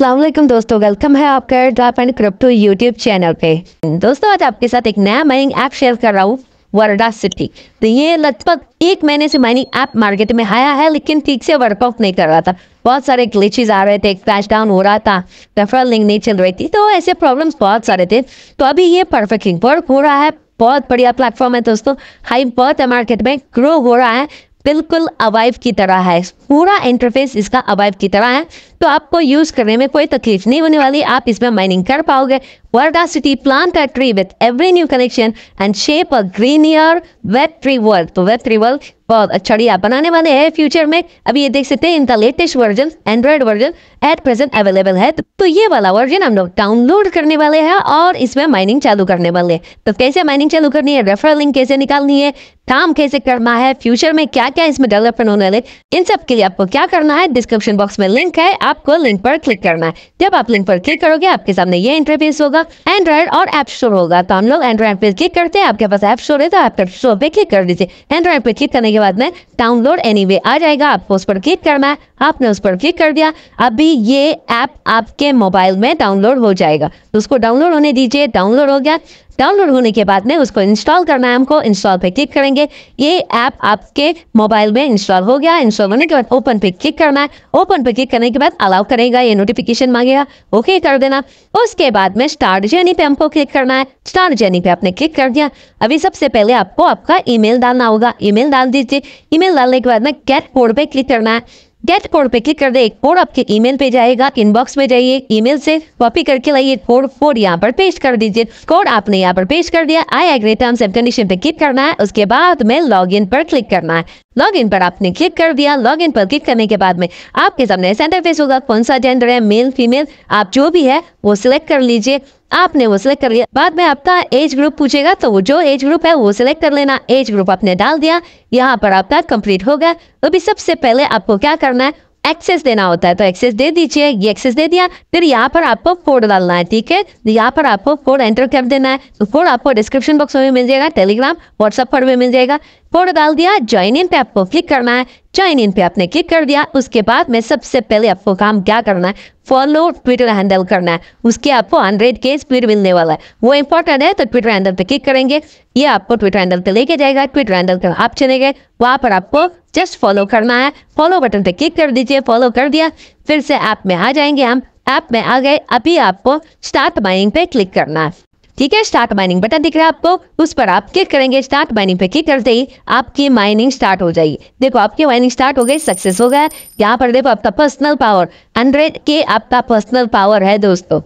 अल्लाम दोस्तों वेलकम है आपका air drop and crypto YouTube channel पे दोस्तों आज आपके साथ एक नया माइनिंग ऐप शेयर कर रहा हूँ वर्डा सिटी तो ये लगभग एक महीने से माइनिंग ऐप मार्केट में आया है लेकिन ठीक से वर्कआउट नहीं कर रहा था बहुत सारे ग्लिचेज आ रहे थे क्रैश डाउन हो रहा था रेफरल लिंक नहीं चल रही थी तो ऐसे प्रॉब्लम बहुत सारे थे तो अभी ये परफेक्ट वर्क हो रहा है बहुत बढ़िया प्लेटफॉर्म है दोस्तों हाई बहुत है मार्केट में ग्रो हो रहा है बिल्कुल अवाइव की तरह है पूरा इंटरफेस इसका अवाइव की तरह है तो आपको यूज करने में कोई तकलीफ नहीं होने वाली आप इसमें माइनिंग कर पाओगे वर्डा सिटी plant a tree with every new connection and shape a greener web tree world तो वेब ट्री वर्ल्ड बहुत अच्छा आप बनाने वाले हैं फ्यूचर में अभी ये देख सकते हैं इनका latest version Android version at present available है तो ये वाला वर्जन हम लोग डाउनलोड करने वाले हैं और इसमें माइनिंग चालू करने वाले हैं तो कैसे माइनिंग चालू करनी है रेफरल लिंक कैसे निकालनी है काम कैसे करना है फ्यूचर में क्या क्या इसमें डेवलपमेंट होने वाले इन सब के लिए आपको क्या करना है डिस्क्रिप्शन बॉक्स में लिंक है आपको लिंक पर क्लिक करना है जब आप लिंक पर क्लिक करोगे आपके सामने ये इंटरफेस होगा एंड्रॉइड और एप स्टोर होगा तो हम लोग एंड्रॉइड पे क्लिक करते हैं आपके पास एप स्टोर है तो ऐप स्टोर पे क्लिक कर दीजिए एंड्रॉइड पे क्लिक करने के बाद में डाउनलोड एनी आ जाएगा आपको उस पर क्लिक करना है आपने उस पर क्लिक कर दिया अभी ये ऐप आपके मोबाइल में डाउनलोड हो जाएगा तो उसको डाउनलोड होने दीजिए डाउनलोड हो गया डाउनलोड होने के बाद में उसको इंस्टॉल करना है हमको इंस्टॉल पे क्लिक करेंगे ये ऐप आपके मोबाइल में इंस्टॉल हो गया इंस्टॉल होने के बाद ओपन पे क्लिक करना है ओपन पे क्लिक करने के बाद अलाउ करेगा ये नोटिफिकेशन मांगेगा ओके कर देना उसके बाद में स्टार्ट जर्नी पे हमको क्लिक करना है स्टार्ट जर्नी पे आपने क्लिक कर दिया अभी सबसे पहले आपको आपका ईमेल डालना होगा ईमेल डाल दीजिए ईमेल डालने के बाद में कैट कोड पे क्लिक करना है गेट कोड पे क्लिक कर दे एक कोड आपके ईमेल पे जाएगा इनबॉक्स में जाइए ईमेल से कॉपी करके लाइए कोड कोड यहाँ पर पेश कर दीजिए कोड आपने यहाँ पर पेश कर दिया I agree terms and condition पे क्लिक करना है उसके बाद में लॉग इन पर क्लिक करना है लॉग इन पर आपने क्लिक कर दिया लॉग इन पर क्लिक करने के बाद में आपके सामने सेंटर फेस होगा कौन सा जेंडर है मेल फीमेल आप जो भी है वो सिलेक्ट कर लीजिए आपने वो सिलेक्ट कर लिया बाद में आपका एज ग्रुप पूछेगा तो वो जो एज ग्रुप है वो सिलेक्ट कर लेना एज ग्रुप आपने डाल दिया यहाँ पर आपका कम्प्लीट हो गया अभी सबसे पहले आपको क्या करना है एक्सेस देना होता है तो एक्सेस दे दीजिए ये एक्सेस दे दिया फिर यहाँ पर आपको कोड डालना है ठीक है यहाँ पर आपको कोड एंटर कर देना है तो कोड आपको डिस्क्रिप्शन बॉक्स में मिल जाएगा टेलीग्राम व्हाट्सएप पर भी मिल जाएगा फोटो डाल दिया ज्वाइन इन पे आपको क्लिक करना है ज्वाइन इन पे आपने क्लिक कर दिया उसके बाद में सबसे पहले आपको काम क्या करना है फॉलो ट्विटर हैंडल करना है उसके आपको हंड्रेड के स्पीड मिलने वाला है वो इंपॉर्टेंट है तो ट्विटर हैंडल पे क्लिक करेंगे ये आपको ट्विटर हैंडल पे लेके जाएगा ट्विटर हैंडल पर आप चले गए वहां पर आपको जस्ट फॉलो करना है फॉलो बटन पे क्लिक कर दीजिए फॉलो कर दिया फिर से ऐप में आ जाएंगे हम ऐप में आ गए अभी आपको स्टार्ट बाइंग पे क्लिक करना है ठीक है स्टार्ट माइनिंग बटन दिख रहा है आपको उस पर आप क्लिक करेंगे स्टार्ट माइनिंग पे क्लिक करते ही आपकी माइनिंग स्टार्ट हो जाएगी देखो आपकी माइनिंग स्टार्ट हो गई सक्सेस हो गया यहाँ पर देखो आपका पर्सनल पावर हंड्रेड के आपका पर्सनल पावर है दोस्तों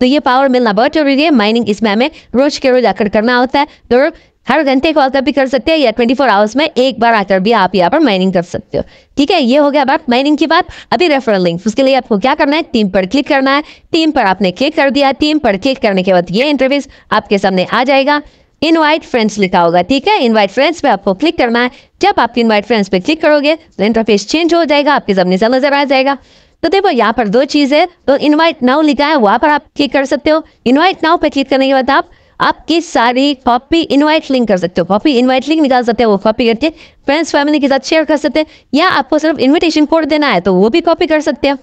तो ये पावर मिलना बहुत जरूरी है माइनिंग इसमें हमें रोज के रोज आकर करना होता है तो हर घंटे कॉल कर भी कर सकते हैं या 24 आवर्स में एक बार आकर भी आप यहाँ पर माइनिंग कर सकते हो ठीक है ये हो गया बात माइनिंग की बात अभी रेफरल लिंक उसके लिए आपको क्या करना है टीम पर क्लिक करना है टीम पर आपने क्लिक कर दिया टीम पर क्लिक करने के बाद ये इंटरव्यूज आपके सामने आ जाएगा इनवाइट फ्रेंड्स लिखा होगा ठीक है इनवाइट फ्रेंड्स पे आपको क्लिक करना है जब आप इनवाइट फ्रेंड्स पे क्लिक करोगे तो इंटरफेस चेंज हो जाएगा आपके सामने से नजर आ जाएगा तो देखो यहाँ पर दो चीज़ है तो इनवाइट नाउ लिखा है वहाँ पर आप क्लिक कर सकते हो इनवाइट नाउ पे क्लिक करने के बाद आप आपकी सारी कॉपी इनवाइट लिंक कर सकते हो कॉपी इनवाइट लिंक निकाल सकते हो वो कॉपी करके फ्रेंड्स फैमिली के साथ शेयर कर सकते हैं या आपको सिर्फ इन्विटेशन कोड देना है तो वो भी कॉपी कर सकते हैं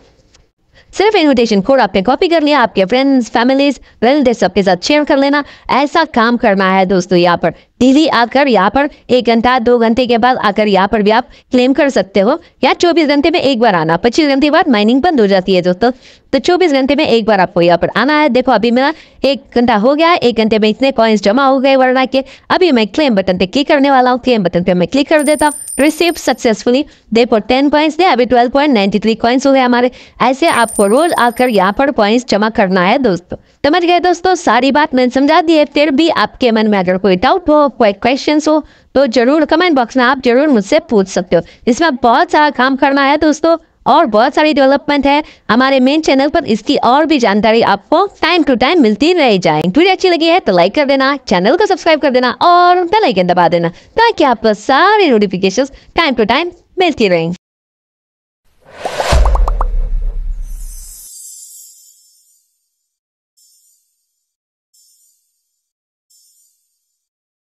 सिर्फ इनविटेशन कोड आपने कॉपी कर लिया आपके फ्रेंड्स फैमिलीज रिलेटिव सबके साथ शेयर कर लेना ऐसा काम करना है दोस्तों यहाँ पर डेली आकर यहाँ पर एक घंटा दो घंटे के बाद आकर यहाँ पर भी आप क्लेम कर सकते हो या चौबीस घंटे में एक बार आना पच्चीस घंटे बाद माइनिंग बंद हो जाती है दोस्तों तो चौबीस घंटे में एक बार आपको यहाँ पर आना है देखो अभी मेरा एक घंटा हो गया एक घंटे में इतने कॉइन्स जमा हो गए वरना के अभी मैं क्लेम बटन पे क्लिक करने वाला हूँ क्लेम बटन पे मैं क्लिक कर देता हूँ रिसीव सक्सेसफुली देखो टेन पॉइंट दे अभी twelve point ninety three coins हो गए हमारे ऐसे आपको रोज आकर यहाँ पर पॉइंट जमा करना है दोस्तों समझ गए दोस्तों सारी बात मैंने समझा दी है फिर भी आपके मन में अगर कोई डाउट हो कोई क्वेश्चन हो तो जरूर कमेंट बॉक्स में आप जरूर मुझसे पूछ सकते हो इसमें बहुत सारा काम करना है दोस्तों और बहुत सारी डेवलपमेंट है हमारे मेन चैनल पर इसकी और भी जानकारी आपको टाइम टू टाइम मिलती रह जाए वीडियो अच्छी लगी है तो लाइक कर देना चैनल को सब्सक्राइब कर देना और बेल आइकन दबा देना ताकि आपको सारी नोटिफिकेशन टाइम टू टाइम मिलती रहें